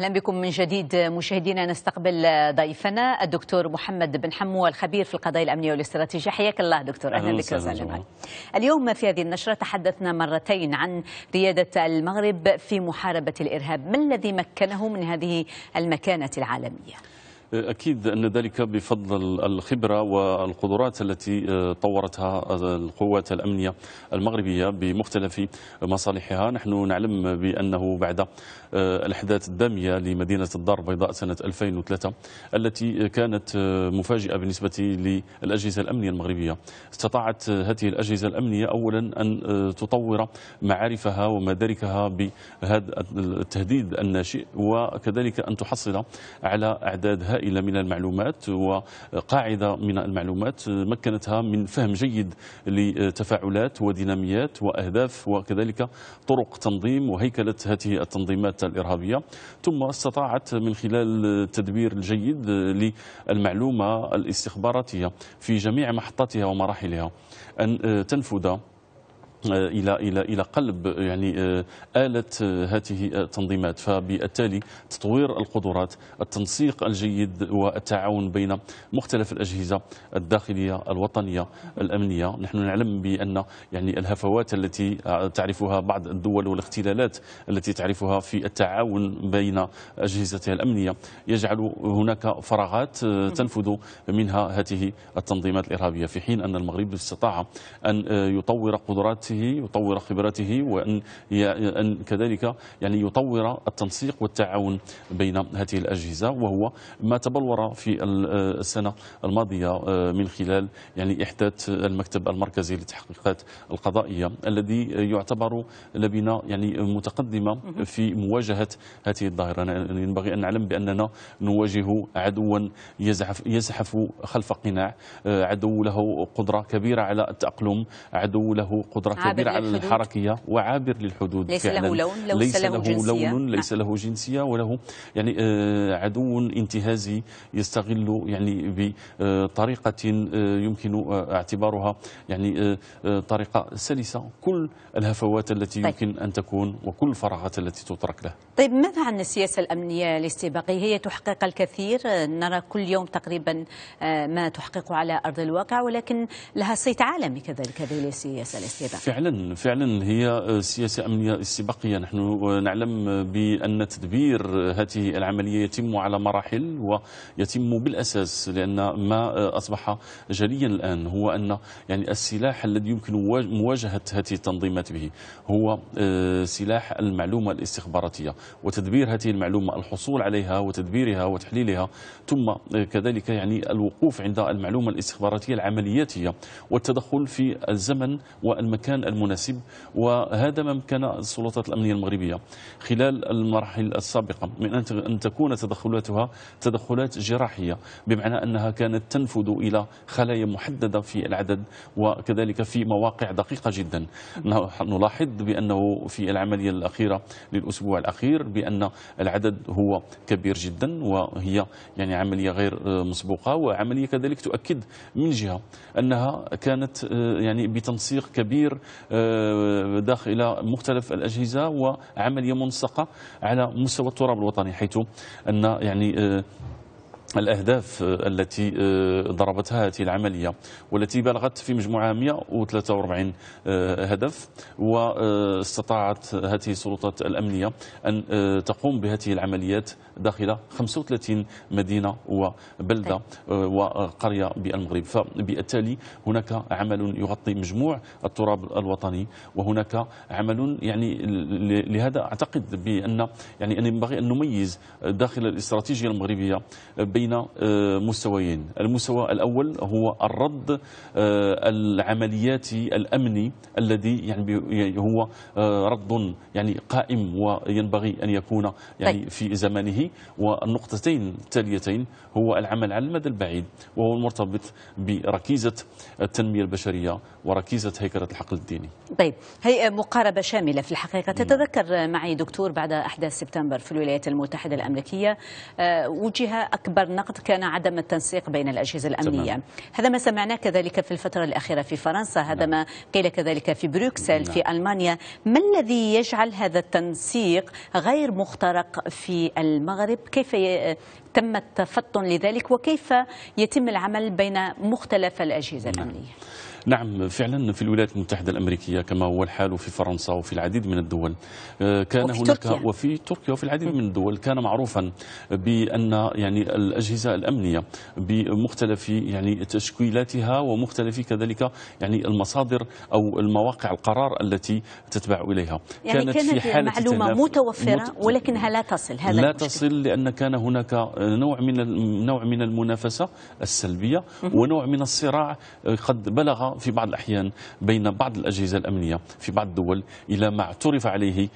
اهلا بكم من جديد مشاهدينا نستقبل ضيفنا الدكتور محمد بن حمو الخبير في القضايا الامنيه والاستراتيجيه حياك الله دكتور اهلا بك اليوم في هذه النشره تحدثنا مرتين عن رياده المغرب في محاربه الارهاب ما الذي مكنه من هذه المكانه العالميه أكيد أن ذلك بفضل الخبرة والقدرات التي طورتها القوات الأمنية المغربية بمختلف مصالحها نحن نعلم بأنه بعد آه، الأحداث الدامية لمدينة الدار البيضاء سنة 2003 التي كانت آه، مفاجئة بالنسبة للأجهزة الأمنية المغربية استطاعت آه، هذه الأجهزة الأمنية أولا أن تطور معارفها ومداركها بهذا التهديد الناشئ وكذلك أن تحصل على أعداد هائلة من المعلومات وقاعدة من المعلومات مكنتها من فهم جيد لتفاعلات وديناميات وأهداف وكذلك طرق تنظيم وهيكلة هذه التنظيمات الإرهابية ثم استطاعت من خلال التدبير الجيد للمعلومة الاستخباراتية في جميع محطاتها ومراحلها أن تنفذ آه، الى الى الى قلب يعني آه، اله آه، هذه التنظيمات فبالتالي تطوير القدرات التنسيق الجيد والتعاون بين مختلف الاجهزه الداخليه الوطنيه الامنيه نحن نعلم بان يعني الهفوات التي تعرفها بعض الدول والاختلالات التي تعرفها في التعاون بين اجهزتها الامنيه يجعل هناك فراغات تنفذ منها هذه التنظيمات الارهابيه في حين ان المغرب استطاع ان يطور قدرات نفسه يطور خبرته وأن أن كذلك يعني يطور التنسيق والتعاون بين هذه الأجهزة وهو ما تبلور في السنة الماضية آه، من خلال يعني إحداث المكتب المركزي للتحقيقات القضائية الذي يعتبر لبنة يعني متقدمة في مواجهة هذه الظاهرة ينبغي أن نعلم بأننا نواجه عدوا يزحف, يزحف خلف قناع آه، عدو له قدرة كبيرة على التأقلم عدو له قدرة كبير على الحركية وعابر للحدود ليس فعلا. له لون لو ليس له, لون جنسية. لون نعم. ليس له جنسية وله يعني آه، عدو انتهازي يستغل يعني بطريقة آه، يمكن آه، اعتبارها يعني طريقة سلسة كل الهفوات التي طيب. يمكن أن تكون وكل الفراغات التي تترك له طيب ماذا عن السياسة الأمنية الاستباقية هي تحقق الكثير نرى كل يوم تقريبا ما تحقق على أرض الواقع ولكن لها صيت عالمي كذلك هذه السياسة الاستباقية فعلا فعلا هي سياسة أمنية استباقية نحن نعلم بأن تدبير هذه العملية يتم على مراحل ويتم بالأساس لأن ما أصبح جليا الآن هو أن يعني السلاح الذي يمكن مواجهة هذه التنظيمات به هو آه، سلاح المعلومة الاستخباراتية وتدبير هذه المعلومة الحصول عليها وتدبيرها وتحليلها ثم آه، كذلك يعني الوقوف عند المعلومة الاستخباراتية العملياتية والتدخل في الزمن والمكان الأمان المناسب وهذا ما امكن السلطات الأمنية المغربية خلال المراحل السابقة من أن تكون تدخلاتها تدخلات جراحية بمعنى أنها كانت تنفذ إلى خلايا محددة في العدد وكذلك في مواقع دقيقة جدا نلاحظ بأنه في العملية الأخيرة للأسبوع الأخير بأن العدد هو كبير جدا وهي يعني عملية غير آه، مسبوقة وعملية كذلك تؤكد من جهة أنها كانت آه، يعني بتنسيق كبير آه، داخل مختلف الأجهزة وعملية منسقة على مستوى التراب الوطني حيث أن يعني آه، الأهداف آه، التي آه، ضربتها هذه العملية والتي بلغت في مجموعها 143 آه، هدف واستطاعت هذه السلطات الأمنية أن تقوم بهذه العمليات داخل 35 مدينة وبلدة طيب. وقرية بالمغرب فبالتالي هناك عمل يغطي مجموع التراب الوطني وهناك عمل يعني لهذا أعتقد بأن يعني أن ينبغي أن نميز داخل الاستراتيجية المغربية بين بين آه، مستويين المستوى الأول هو الرد آه، العملياتي الأمني الذي يعني, يعني هو آه، رد يعني قائم وينبغي أن يكون يعني طيب. في زمانه والنقطتين التاليتين هو العمل على المدى البعيد وهو المرتبط بركيزة التنمية البشرية وركيزة هيكلة الحقل الديني طيب هي مقاربة شاملة في الحقيقة نعم. تتذكر معي دكتور بعد أحداث سبتمبر في الولايات المتحدة الأمريكية وجه أكبر النقد كان عدم التنسيق بين الأجهزة الأمنية تمام. هذا ما سمعناه كذلك في الفترة الأخيرة في فرنسا هذا نعم. ما قيل كذلك في بروكسل نعم. في ألمانيا ما الذي يجعل هذا التنسيق غير مخترق في المغرب كيف ي... تم التفطن لذلك وكيف يتم العمل بين مختلف الأجهزة نعم. الأمنية نعم فعلا في الولايات المتحدة الأمريكية كما هو الحال في فرنسا وفي العديد من الدول آه، كان وفي هناك تركيا. وفي تركيا وفي العديد من الدول كان معروفا بأن يعني الأجهزة الأمنية بمختلف يعني تشكيلاتها ومختلف كذلك يعني المصادر أو المواقع القرار التي تتبع إليها يعني كانت, كانت في حالة معلومة متوفرة مت... ولكنها لا تصل هذا لا المشكلة. تصل لأن كان هناك نوع من نوع من المنافسة السلبية ونوع من الصراع آه، قد بلغ في بعض الأحيان بين بعض الأجهزة الأمنية في بعض الدول إلى ما اعترف عليه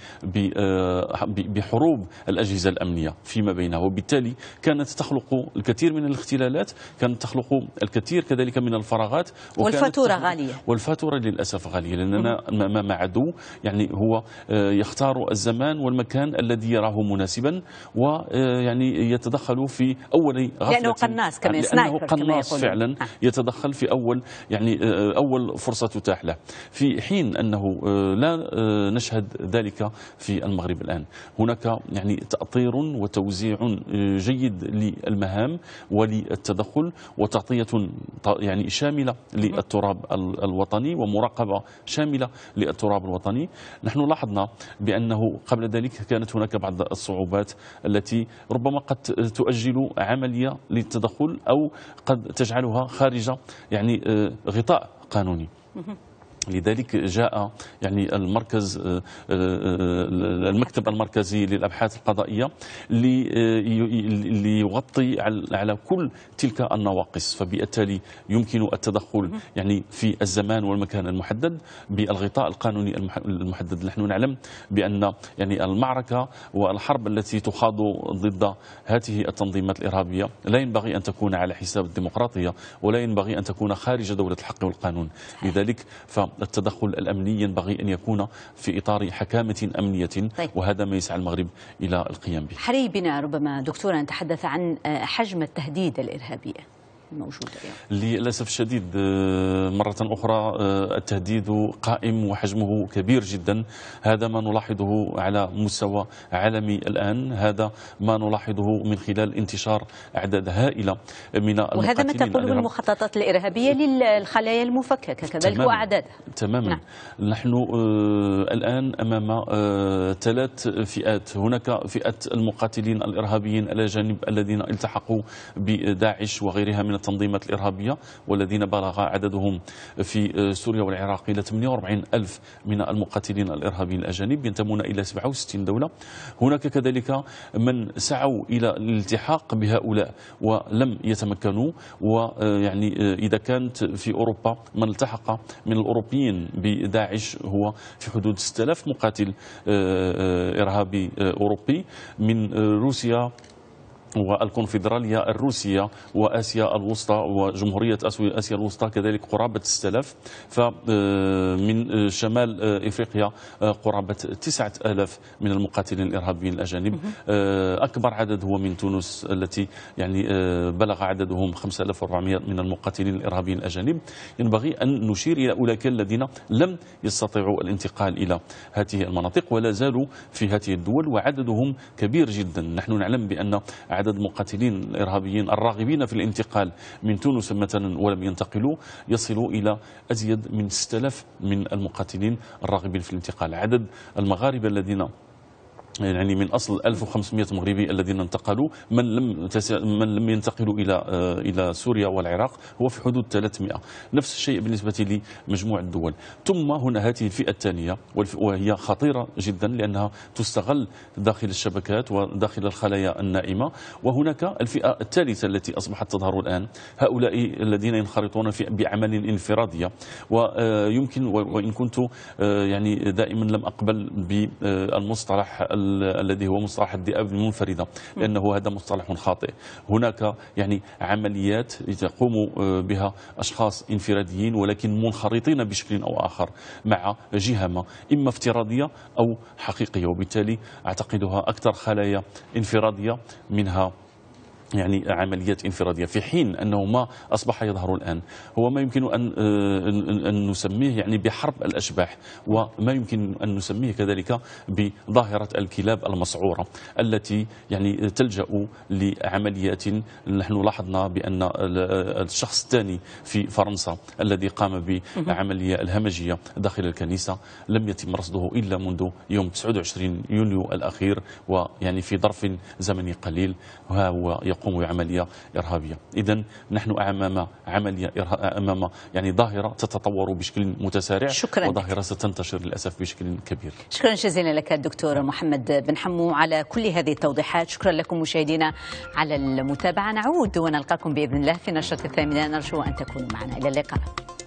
آه، بحروب الأجهزة الأمنية فيما بينها وبالتالي كانت تخلق الكثير من الاختلالات كانت تخلق الكثير كذلك من الفراغات والفاتورة غالية والفاتورة للأسف غالية لأننا ما عدو يعني هو آه، يختار الزمان والمكان الذي يراه مناسبا ويعني آه، يتدخل في أول غفلة لأنه قناص كما لأنه قناص كما فعلا يتدخل في أول يعني أول فرصة تتاح له في حين أنه آه، لا آه، نشهد ذلك في المغرب الآن هناك يعني تأطير وتوزيع آه، جيد للمهام وللتدخل وتغطية يعني شاملة للتراب الوطني ومراقبة شاملة للتراب الوطني نحن لاحظنا بأنه قبل ذلك كانت هناك بعض الصعوبات التي ربما قد تؤجل عملية للتدخل أو قد تجعلها خارج يعني غطاء قانوني لذلك جاء يعني المركز آه، آه، آه، المكتب المركزي للابحاث القضائيه ليغطي على كل تلك النواقص فبالتالي يمكن التدخل يعني في الزمان والمكان المحدد بالغطاء القانوني المحدد نحن نعلم بان يعني المعركه والحرب التي تخاض ضد هذه التنظيمات الارهابيه لا ينبغي ان تكون على حساب الديمقراطيه ولا ينبغي ان تكون خارج دوله الحق والقانون لذلك ف التدخل الأمني ينبغي أن يكون في إطار حكامة أمنية طيب. وهذا ما يسعى المغرب إلى القيام به حري بنا ربما دكتورا نتحدث عن حجم التهديد الإرهابي موجودة يعني. للأسف الشديد آه، مرة أخرى آه، التهديد قائم وحجمه كبير جدا هذا ما نلاحظه على مستوى عالمي الآن هذا ما نلاحظه من خلال انتشار أعداد هائلة من وهذا ما تقوله المخططات الإرهابية للخلايا المفككة كذلك وأعدادها تماما نعم. نحن آه، الآن أمام ثلاث فئات هناك فئة المقاتلين الإرهابيين الأجانب الذين التحقوا بداعش وغيرها من التنظيمات الإرهابية والذين بلغ عددهم في آه، سوريا والعراق إلى 48 ألف من المقاتلين الإرهابيين الأجانب ينتمون إلى 67 دولة هناك كذلك من سعوا إلى الالتحاق بهؤلاء ولم يتمكنوا ويعني آه، آه، إذا كانت في أوروبا من التحق من الأوروبيين بداعش هو في حدود 6000 مقاتل إرهابي أوروبي من روسيا والكونفدرالية الروسية وآسيا الوسطى وجمهورية آسيا الوسطى كذلك قرابة 6000 فمن آه، شمال آه، إفريقيا آه، قرابة 9000 من المقاتلين الإرهابيين الأجانب أكبر عدد هو من تونس التي يعني بلغ عددهم 5400 من المقاتلين الإرهابيين الأجانب ينبغي أن نشير إلى أولئك الذين لم يستطيعوا الانتقال إلى هذه المناطق ولا زالوا في هذه الدول وعددهم كبير جدا نحن نعلم بأن عدد مقاتلين الإرهابيين الراغبين في الانتقال من تونس مثلا ولم ينتقلوا يصل إلى أزيد من 6000 من المقاتلين الراغبين في الانتقال عدد المغاربة الذين يعني من اصل 1500 مغربي الذين انتقلوا من لم من لم ينتقلوا الى آه، الى سوريا والعراق هو في حدود 300 نفس الشيء بالنسبه لمجموع الدول ثم هنا هذه الفئه الثانيه وهي خطيره جدا لانها تستغل داخل الشبكات وداخل الخلايا النائمه وهناك الفئه الثالثه التي اصبحت تظهر الان هؤلاء الذين ينخرطون في بعمل انفراديه آه، ويمكن وان كنت آه، يعني دائما لم اقبل بالمصطلح الذي هو مصطلح الذئاب المنفردة لأنه هذا مصطلح خاطئ هناك يعني عمليات يقوم آه، بها أشخاص انفراديين ولكن منخرطين بشكل أو آخر مع جهة ما إما افتراضية أو حقيقية وبالتالي أعتقدها أكثر خلايا انفرادية منها يعني عمليات انفراديه في حين انه ما اصبح يظهر الان هو ما يمكن ان آه، ان نسميه يعني بحرب الاشباح وما يمكن ان نسميه كذلك بظاهره الكلاب المسعوره التي يعني تلجا لعمليات نحن لاحظنا بان آه، الشخص الثاني في فرنسا الذي قام بعمليه الهمجيه داخل الكنيسه لم يتم رصده الا منذ يوم 29 يونيو الاخير ويعني في ظرف زمني قليل وها هو يقوم بعملية إرهابية إذا نحن أمام عملية أمام يعني ظاهرة تتطور بشكل متسارع شكرا وظاهرة ستنتشر للأسف بشكل كبير شكرا جزيلا لك الدكتور محمد بن حمو على كل هذه التوضيحات شكرا لكم مشاهدينا على المتابعة نعود ونلقاكم بإذن الله في نشرة الثامنة نرجو أن تكونوا معنا إلى اللقاء